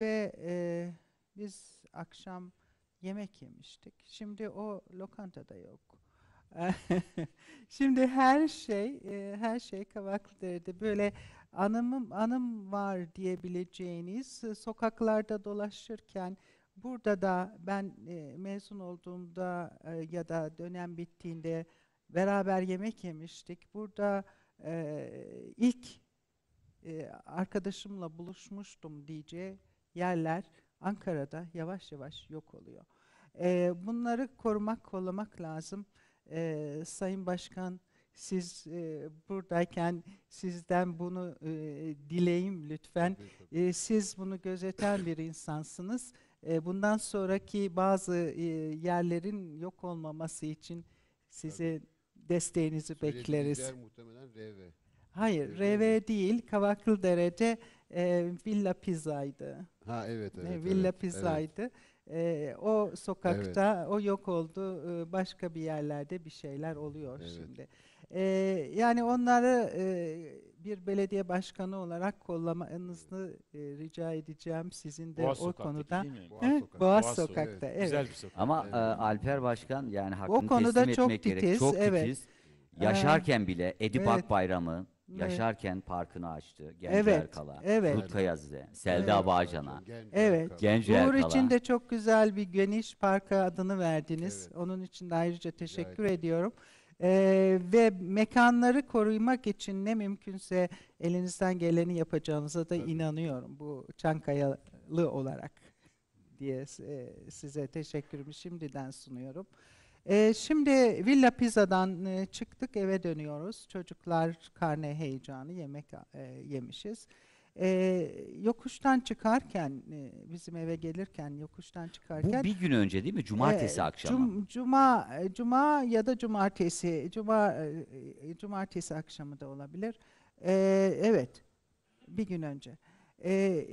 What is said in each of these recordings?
Ve e, biz akşam yemek yemiştik. Şimdi o lokantada yok. Şimdi her şey, e, her şey Kavaklıdere'de böyle anımım anım var diyebileceğiniz e, sokaklarda dolaşırken burada da ben e, mezun olduğumda e, ya da dönem bittiğinde beraber yemek yemiştik. Burada e, ilk e, arkadaşımla buluşmuştum DJ yerler Ankara'da yavaş yavaş yok oluyor. E, bunları korumak, kollamak lazım. E, Sayın Başkan, siz e, buradayken sizden bunu e, dileyim lütfen. E, siz bunu gözeten bir insansınız. E, bundan sonraki bazı e, yerlerin yok olmaması için size Tabii. desteğinizi bekleriz. muhtemelen RV. Hayır, RV değil, Kavaklıdere'de derece e, Villa Pizza'ydı. Ha evet evet. Villa evet, Pizza'ydı. Evet. E, o sokakta evet. o yok oldu. E, başka bir yerlerde bir şeyler oluyor evet. şimdi. E, yani onları e, bir belediye başkanı olarak kollamanızı e, rica edeceğim sizin de Boğaz o konuda. Boğaz, He? Sokak. Boğaz, Boğaz Sokak'ta. Evet. Güzel bir sokak. Ama evet. E, Alper Başkan yani hakkını o konuda teslim çok etmek titiz, gerek. Çok titiz. Yaşarken bile Edip evet. Akbayram'ı Yaşarken parkını açtı. Genç Evet, Erkal'a, evet. Rutka Yazıcı'ya, Selda Evet. Bağcan'a, Evet. Genç Uğur için de çok güzel bir geniş parka adını verdiniz. Evet. Onun için de ayrıca teşekkür ediyorum. Ee, ve mekanları korumak için ne mümkünse elinizden geleni yapacağınıza da inanıyorum. Bu Çankayalı olarak diye e, size teşekkürümü şimdiden sunuyorum. Ee, şimdi Villa Pizza'dan e, çıktık eve dönüyoruz. Çocuklar karne heyecanı yemek e, yemişiz. E, yokuştan çıkarken e, bizim eve gelirken yokuştan çıkarken Bu bir gün önce değil mi? Cumartesi ee, akşamı. cum- cuma e, cuma ya da cumartesi cuma e, cumartesi akşamı da olabilir. E, evet. Bir gün önce. E,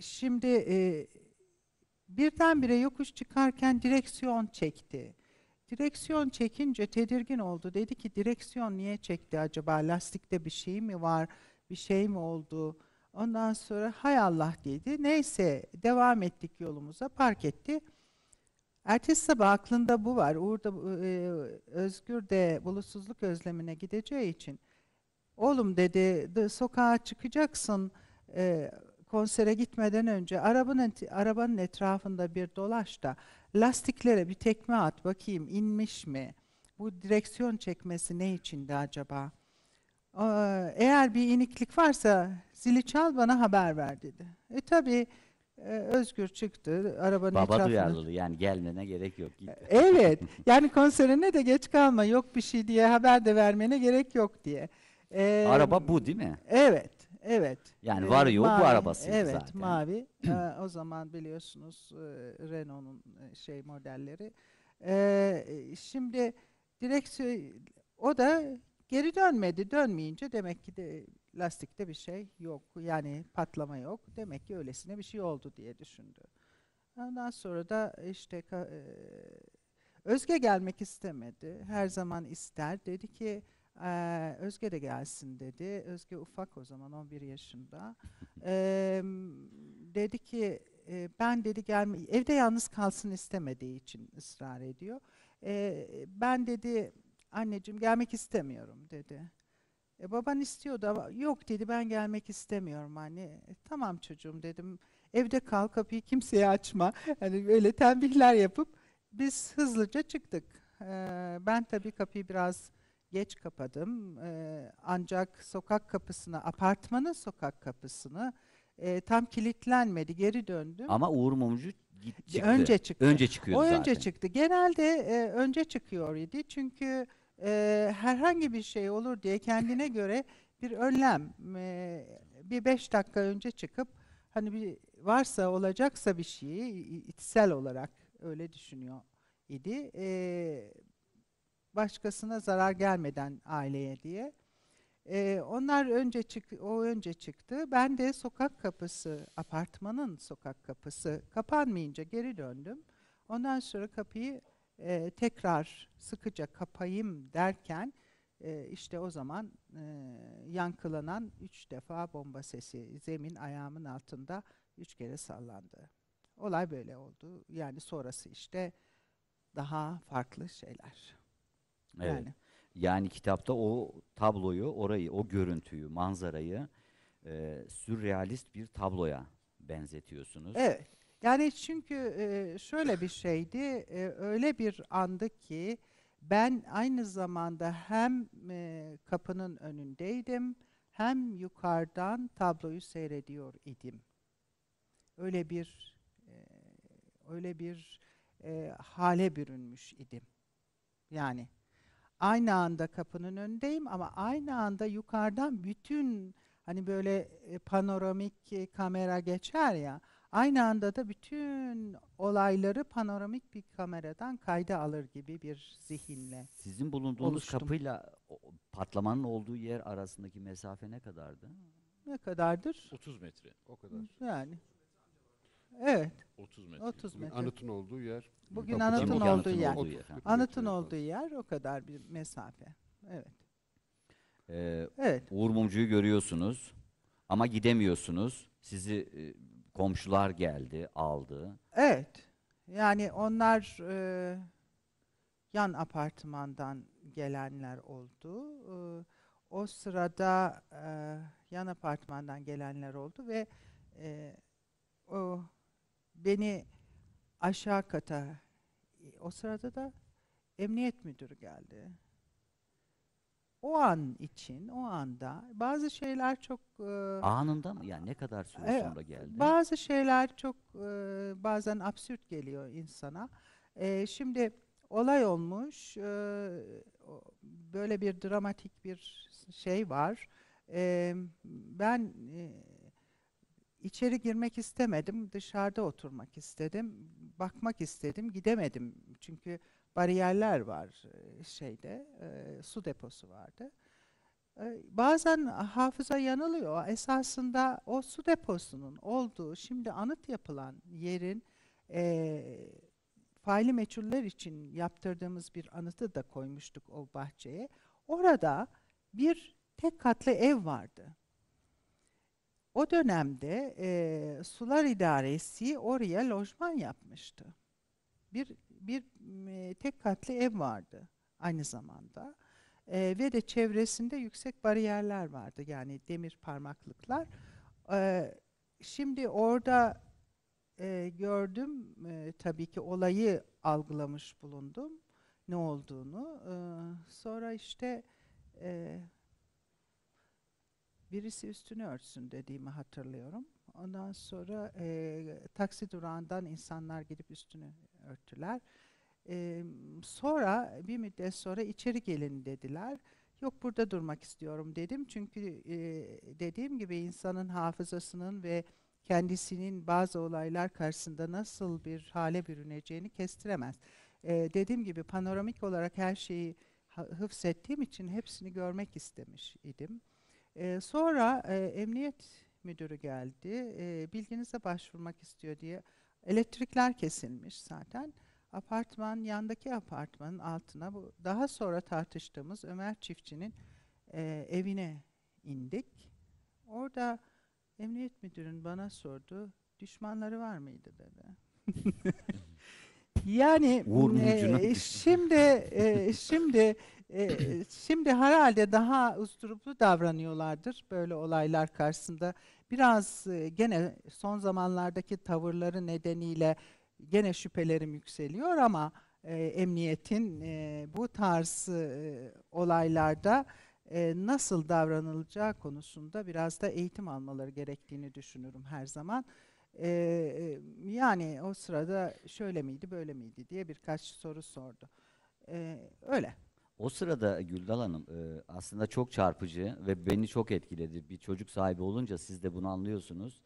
şimdi e, birdenbire yokuş çıkarken direksiyon çekti. Direksiyon çekince tedirgin oldu. Dedi ki direksiyon niye çekti acaba? Lastikte bir şey mi var? Bir şey mi oldu? Ondan sonra hay Allah dedi. Neyse devam ettik yolumuza park etti. Ertesi sabah aklında bu var. Uğur da, e, Özgür de bulutsuzluk özlemine gideceği için. Oğlum dedi sokağa çıkacaksın. E, konsere gitmeden önce arabanın arabanın etrafında bir dolaş da lastiklere bir tekme at bakayım inmiş mi? Bu direksiyon çekmesi ne içindi acaba? Ee, eğer bir iniklik varsa zili çal bana haber ver dedi. E tabii e, Özgür çıktı arabanın Baba etrafına. Baba duyarlılığı yani gelmene gerek yok. E, evet yani konserine de geç kalma yok bir şey diye haber de vermene gerek yok diye. Ee, Araba bu değil mi? Evet. Evet. Yani ee, var yok mavi, bu arabası evet, zaten. Evet mavi. ee, o zaman biliyorsunuz e, Renault'un e, şey modelleri. Ee, şimdi direkt o da geri dönmedi. Dönmeyince demek ki de lastikte bir şey yok. Yani patlama yok. Demek ki öylesine bir şey oldu diye düşündü. Ondan sonra da işte e, Özge gelmek istemedi. Her zaman ister. Dedi ki ee, Özge de gelsin dedi. Özge ufak o zaman 11 yaşında. Ee, dedi ki e, ben dedi gelme evde yalnız kalsın istemediği için ısrar ediyor. Ee, ben dedi anneciğim gelmek istemiyorum dedi. E, baban istiyordu ama yok dedi ben gelmek istemiyorum anne. E, tamam çocuğum dedim. Evde kal kapıyı kimseye açma. hani böyle tembihler yapıp biz hızlıca çıktık. Ee, ben tabii kapıyı biraz geç kapadım. E, ancak sokak kapısını, apartmanın sokak kapısını e, tam kilitlenmedi. Geri döndüm. Ama Uğur Mumcu çıktı. Önce çıktı. Önce çıkıyor O zaten. önce çıktı. Genelde e, önce çıkıyor idi. Çünkü e, herhangi bir şey olur diye kendine göre bir önlem e, bir beş dakika önce çıkıp hani bir varsa olacaksa bir şeyi içsel olarak öyle düşünüyor idi. E, başkasına zarar gelmeden aileye diye. E, onlar önce çık, o önce çıktı. Ben de sokak kapısı, apartmanın sokak kapısı kapanmayınca geri döndüm. Ondan sonra kapıyı e, tekrar sıkıca kapayım derken e, işte o zaman e, yankılanan üç defa bomba sesi zemin ayağımın altında üç kere sallandı. Olay böyle oldu. Yani sonrası işte daha farklı şeyler. Evet. Yani. Yani kitapta o tabloyu, orayı, o görüntüyü, manzarayı e, sürrealist bir tabloya benzetiyorsunuz. Evet. Yani çünkü e, şöyle bir şeydi, e, öyle bir andı ki ben aynı zamanda hem e, kapının önündeydim, hem yukarıdan tabloyu seyrediyor idim. Öyle bir e, öyle bir e, hale bürünmüş idim. Yani aynı anda kapının önündeyim ama aynı anda yukarıdan bütün hani böyle e, panoramik e, kamera geçer ya aynı anda da bütün olayları panoramik bir kameradan kayda alır gibi bir zihinle. Sizin bulunduğunuz oluştum. kapıyla patlamanın olduğu yer arasındaki mesafe ne kadardı? Ne kadardır? 30 metre. O kadar. Yani Evet. 30 metre. 30 metre. Anıtın olduğu yer. Bugün Kapıdan anıtın bugün olduğu yer. olduğu yer. Anıtın olduğu yer o kadar bir mesafe. Evet. Ee, Evet. Uğur Mumcu'yu görüyorsunuz ama gidemiyorsunuz. Sizi e, komşular geldi, aldı. Evet. Yani onlar e, yan apartmandan gelenler oldu. E, o sırada e, yan apartmandan gelenler oldu ve e, o beni aşağı kata e, o sırada da emniyet müdürü geldi. O an için, o anda bazı şeyler çok e, anında mı yani ne kadar süre e, sonra geldi? Bazı şeyler çok e, bazen absürt geliyor insana. E, şimdi olay olmuş, e, böyle bir dramatik bir şey var. E, ben e, içeri girmek istemedim. Dışarıda oturmak istedim. Bakmak istedim. Gidemedim. Çünkü bariyerler var e, şeyde. E, su deposu vardı. E, bazen hafıza yanılıyor. Esasında o su deposunun olduğu şimdi anıt yapılan yerin e, faili meçhuller için yaptırdığımız bir anıtı da koymuştuk o bahçeye. Orada bir tek katlı ev vardı. O dönemde e, sular idaresi oraya lojman yapmıştı. Bir, bir e, tek katlı ev vardı aynı zamanda. E, ve de çevresinde yüksek bariyerler vardı yani demir parmaklıklar. E, şimdi orada e, gördüm e, tabii ki olayı algılamış bulundum ne olduğunu. E, sonra işte... E, birisi üstünü örtsün dediğimi hatırlıyorum. Ondan sonra e, taksi durağından insanlar gidip üstünü örttüler. E, sonra bir müddet sonra içeri gelin dediler. Yok burada durmak istiyorum dedim. Çünkü e, dediğim gibi insanın hafızasının ve kendisinin bazı olaylar karşısında nasıl bir hale bürüneceğini kestiremez. E, dediğim gibi panoramik olarak her şeyi hıfzettiğim için hepsini görmek istemiş idim. E, sonra e, emniyet müdürü geldi. E, bilginize başvurmak istiyor diye. Elektrikler kesilmiş zaten. Apartman yandaki apartmanın altına bu daha sonra tartıştığımız Ömer Çiftçi'nin e, evine indik. Orada emniyet müdürün bana sordu. Düşmanları var mıydı dedi. yani e, şimdi e, şimdi e, şimdi herhalde daha usturuplu davranıyorlardır böyle olaylar karşısında. Biraz e, gene son zamanlardaki tavırları nedeniyle gene şüphelerim yükseliyor ama e, emniyetin e, bu tarz e, olaylarda e, nasıl davranılacağı konusunda biraz da eğitim almaları gerektiğini düşünürüm her zaman. E, e yani o sırada şöyle miydi böyle miydi diye birkaç soru sordu. E, öyle. O sırada Güldal Hanım e, aslında çok çarpıcı ve beni çok etkiledi. Bir çocuk sahibi olunca siz de bunu anlıyorsunuz.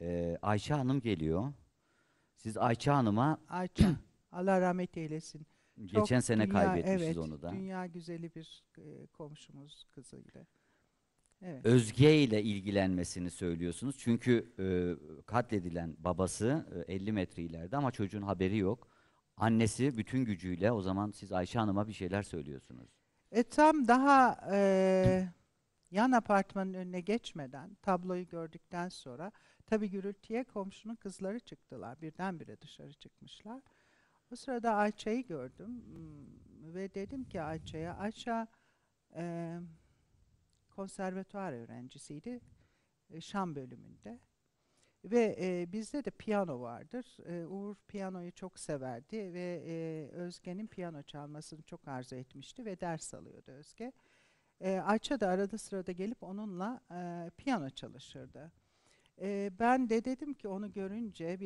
E, Ayşe Hanım geliyor. Siz Ayça Hanım'a Ayça. Allah rahmet eylesin. geçen Çok sene dünya- kaybetmişiz evet, onu da. Dünya güzeli bir e, komşumuz kızıyla. Evet. Özge ile ilgilenmesini söylüyorsunuz. Çünkü e, katledilen babası 50 metre ileride ama çocuğun haberi yok. Annesi bütün gücüyle o zaman siz Ayşe Hanım'a bir şeyler söylüyorsunuz. E tam daha e, yan apartmanın önüne geçmeden tabloyu gördükten sonra tabi gürültüye komşunun kızları çıktılar. Birdenbire dışarı çıkmışlar. O sırada Ayça'yı gördüm hmm, ve dedim ki Ayça'ya, Ayça e, konservatuar öğrencisiydi e, Şam bölümünde. Ve e, bizde de piyano vardır. E, Uğur piyanoyu çok severdi ve e, Özge'nin piyano çalmasını çok arzu etmişti ve ders alıyordu Özge. E, Ayça da arada sırada gelip onunla e, piyano çalışırdı. E, ben de dedim ki onu görünce... bir